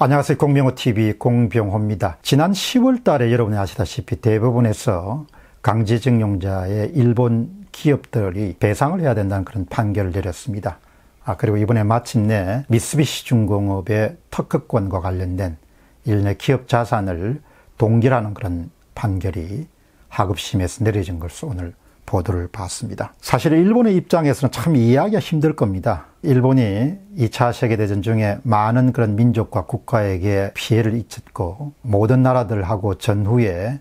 안녕하세요. 공병호TV 공병호입니다. 지난 10월 달에 여러분이 아시다시피 대부분에서 강제징용자의 일본 기업들이 배상을 해야 된다는 그런 판결을 내렸습니다. 아, 그리고 이번에 마침내 미쓰비시 중공업의 특허권과 관련된 일내 기업 자산을 동결하는 그런 판결이 하급심에서 내려진 것을 오늘 보도를 봤습니다. 사실 일본의 입장에서는 참 이해하기가 힘들 겁니다. 일본이 2차 세계대전 중에 많은 그런 민족과 국가에게 피해를 입혔고 모든 나라들하고 전후에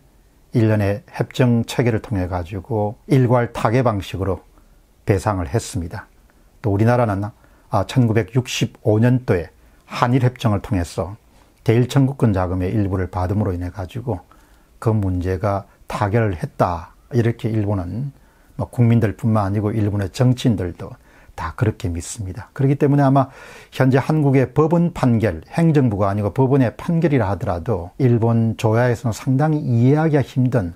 일련의 협정 체계를 통해 가지고 일괄 타계 방식으로 배상을 했습니다. 또 우리나라는 1965년도에 아, 한일 협정을 통해서 대일 청국권 자금의 일부를 받음으로 인해 가지고 그 문제가 타결을 했다 이렇게 일본은 뭐 국민들뿐만 아니고 일본의 정치인들도 다 그렇게 믿습니다. 그렇기 때문에 아마 현재 한국의 법원 판결, 행정부가 아니고 법원의 판결이라 하더라도 일본 조야에서는 상당히 이해하기가 힘든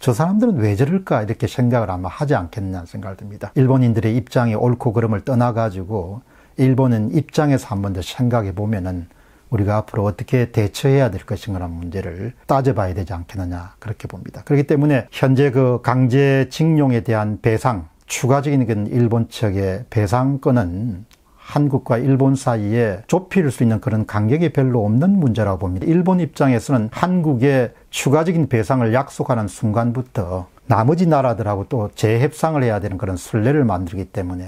저 사람들은 왜 저럴까 이렇게 생각을 아마 하지 않겠나 생각을 듭니다. 일본인들의 입장이 옳고 그름을 떠나가지고 일본은 입장에서 한 번 더 생각해 보면은 우리가 앞으로 어떻게 대처해야 될 것인가라는 문제를 따져봐야 되지 않겠느냐 그렇게 봅니다. 그렇기 때문에 현재 그 강제징용에 대한 배상 추가적인 그 일본 측의 배상권은 한국과 일본 사이에 좁힐 수 있는 그런 간격이 별로 없는 문제라고 봅니다. 일본 입장에서는 한국의 추가적인 배상을 약속하는 순간부터 나머지 나라들하고 또 재협상을 해야 되는 그런 순례를 만들기 때문에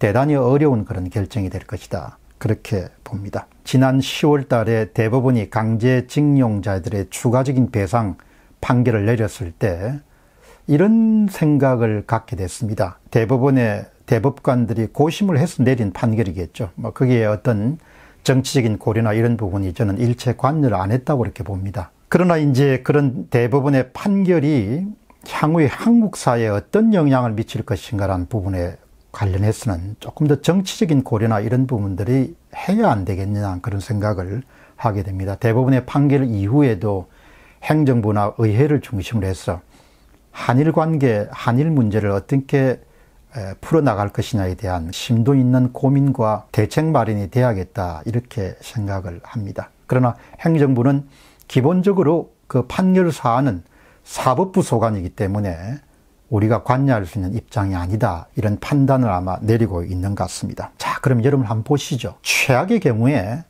대단히 어려운 그런 결정이 될 것이다. 그렇게 봅니다. 지난 10월 달에 대법원이 강제징용자들의 추가적인 배상 판결을 내렸을 때 이런 생각을 갖게 됐습니다. 대법원의 대법관들이 고심을 해서 내린 판결이겠죠. 뭐 거기에 어떤 정치적인 고려나 이런 부분이 저는 일체 관여를 안 했다고 이렇게 봅니다. 그러나 이제 그런 대법원의 판결이 향후에 한국 사회에 어떤 영향을 미칠 것인가라는 부분에 관련해서는 조금 더 정치적인 고려나 이런 부분들이 해야 안 되겠느냐 그런 생각을 하게 됩니다. 대부분의 판결 이후에도 행정부나 의회를 중심으로 해서 한일 관계, 한일 문제를 어떻게 풀어나갈 것이냐에 대한 심도 있는 고민과 대책 마련이 돼야겠다 이렇게 생각을 합니다. 그러나 행정부는 기본적으로 그 판결 사안은 사법부 소관이기 때문에 우리가 관여할 수 있는 입장이 아니다. 이런 판단을 아마 내리고 있는 것 같습니다. 자, 그럼 여러분 한번 보시죠. 최악의 경우에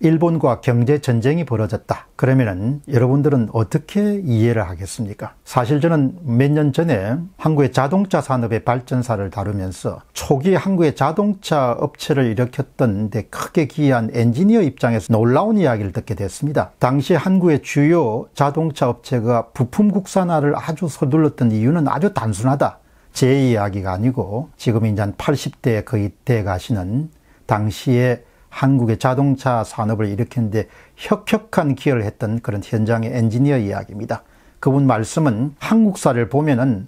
일본과 경제 전쟁이 벌어졌다. 그러면은 여러분들은 어떻게 이해를 하겠습니까? 사실 저는 몇 년 전에 한국의 자동차 산업의 발전사를 다루면서 초기 한국의 자동차 업체를 일으켰던 데 크게 기여한 엔지니어 입장에서 놀라운 이야기를 듣게 됐습니다. 당시 한국의 주요 자동차 업체가 부품 국산화를 아주 서둘렀던 이유는 아주 단순하다. 제 이야기가 아니고 지금 이제 80대에 거의 돼 가시는 당시에 한국의 자동차 산업을 일으키는데 혁혁한 기여를 했던 그런 현장의 엔지니어 이야기입니다. 그분 말씀은 한국사를 보면은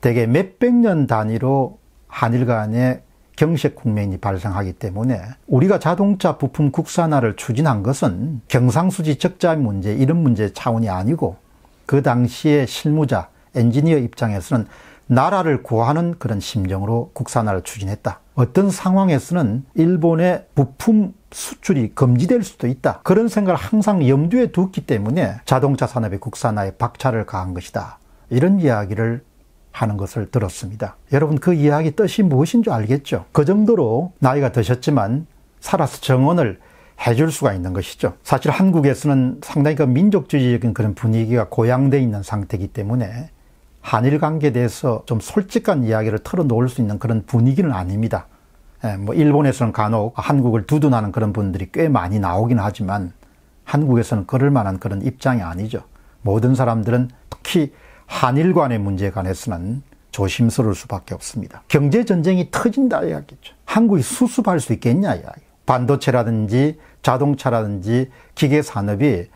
대개 몇백 년 단위로 한일 간의 경색 국면이 발생하기 때문에 우리가 자동차 부품 국산화를 추진한 것은 경상수지 적자 문제 이런 문제 차원이 아니고 그 당시의 실무자 엔지니어 입장에서는 나라를 구하는 그런 심정으로 국산화를 추진했다. 어떤 상황에서는 일본의 부품 수출이 금지될 수도 있다. 그런 생각을 항상 염두에 두었기 때문에 자동차 산업의 국산화에 박차를 가한 것이다. 이런 이야기를 하는 것을 들었습니다. 여러분 그 이야기 뜻이 무엇인 줄 알겠죠? 그 정도로 나이가 드셨지만 살아서 정언을 해줄 수가 있는 것이죠. 사실 한국에서는 상당히 그 민족주의적인 그런 분위기가 고양돼 있는 상태이기 때문에 한일 관계에 대해서 좀 솔직한 이야기를 털어놓을 수 있는 그런 분위기는 아닙니다. 예, 뭐 일본에서는 간혹 한국을 두둔하는 그런 분들이 꽤 많이 나오긴 하지만 한국에서는 그럴 만한 그런 입장이 아니죠. 모든 사람들은 특히 한일 간의 문제에 관해서는 조심스러울 수밖에 없습니다. 경제 전쟁이 터진다 이야기죠. 한국이 수습할 수 있겠냐 이야기. 반도체라든지 자동차라든지 기계 산업이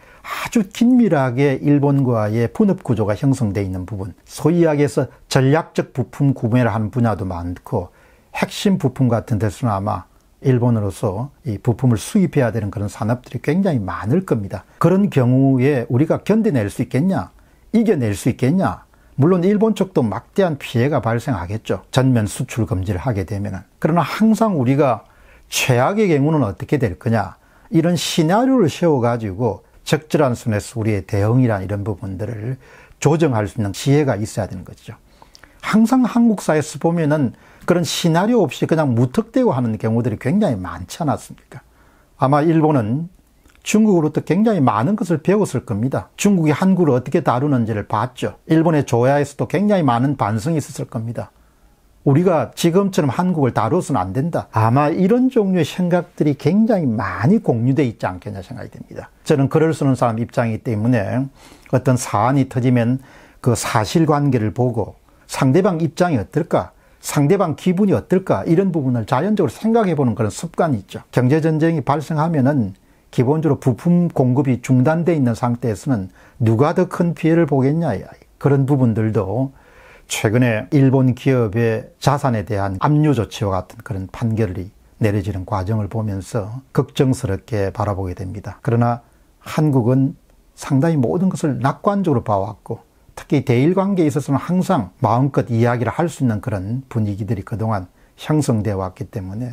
아주 긴밀하게 일본과의 분업 구조가 형성돼 있는 부분, 소위 이야기해서 전략적 부품 구매를 하는 분야도 많고 핵심 부품 같은 데서는 아마 일본으로서 이 부품을 수입해야 되는 그런 산업들이 굉장히 많을 겁니다. 그런 경우에 우리가 견뎌낼 수 있겠냐? 이겨낼 수 있겠냐? 물론 일본 쪽도 막대한 피해가 발생하겠죠. 전면 수출 금지를 하게 되면은. 그러나 항상 우리가 최악의 경우는 어떻게 될 거냐? 이런 시나리오를 세워가지고 적절한 순에서 우리의 대응이나 이런 부분들을 조정할 수 있는 지혜가 있어야 되는 거죠. 항상 한국 사회에서 보면은 그런 시나리오 없이 그냥 무턱대고 하는 경우들이 굉장히 많지 않았습니까? 아마 일본은 중국으로부터 굉장히 많은 것을 배웠을 겁니다. 중국이 한국을 어떻게 다루는지를 봤죠. 일본의 조야에서도 굉장히 많은 반성이 있었을 겁니다. 우리가 지금처럼 한국을 다뤄서는 안 된다. 아마 이런 종류의 생각들이 굉장히 많이 공유돼 있지 않겠냐 생각이 듭니다. 저는 글을 쓰는 사람 입장이기 때문에 어떤 사안이 터지면 그 사실관계를 보고 상대방 입장이 어떨까 상대방 기분이 어떨까 이런 부분을 자연적으로 생각해 보는 그런 습관이 있죠. 경제 전쟁이 발생하면은 기본적으로 부품 공급이 중단돼 있는 상태에서는 누가 더 큰 피해를 보겠냐 그런 부분들도 최근에 일본 기업의 자산에 대한 압류 조치와 같은 그런 판결이 내려지는 과정을 보면서 걱정스럽게 바라보게 됩니다. 그러나 한국은 상당히 모든 것을 낙관적으로 봐왔고 특히 대일 관계에 있어서는 항상 마음껏 이야기를 할 수 있는 그런 분위기들이 그동안 형성되어 왔기 때문에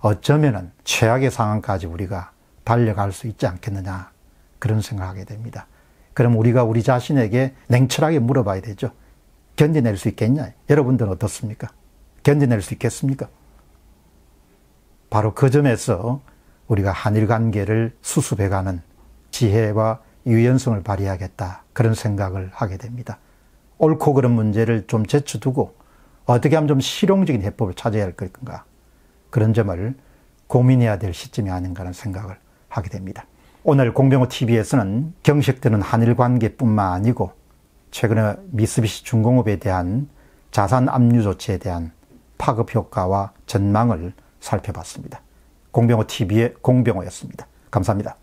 어쩌면은 최악의 상황까지 우리가 달려갈 수 있지 않겠느냐 그런 생각하게 을 됩니다. 그럼 우리가 우리 자신에게 냉철하게 물어봐야 되죠. 견뎌낼 수 있겠냐? 여러분들은 어떻습니까? 견뎌낼 수 있겠습니까? 바로 그 점에서 우리가 한일 관계를 수습해가는 지혜와 유연성을 발휘하겠다. 그런 생각을 하게 됩니다. 옳고 그른 문제를 좀 제쳐두고 어떻게 하면 좀 실용적인 해법을 찾아야 할 것인가. 그런 점을 고민해야 될 시점이 아닌가 하는 생각을 하게 됩니다. 오늘 공병호 TV에서는 경색되는 한일 관계뿐만 아니고 최근에 미쓰비시 중공업에 대한 자산 압류 조치에 대한 파급 효과와 전망을 살펴봤습니다. 공병호 TV의 공병호였습니다. 감사합니다.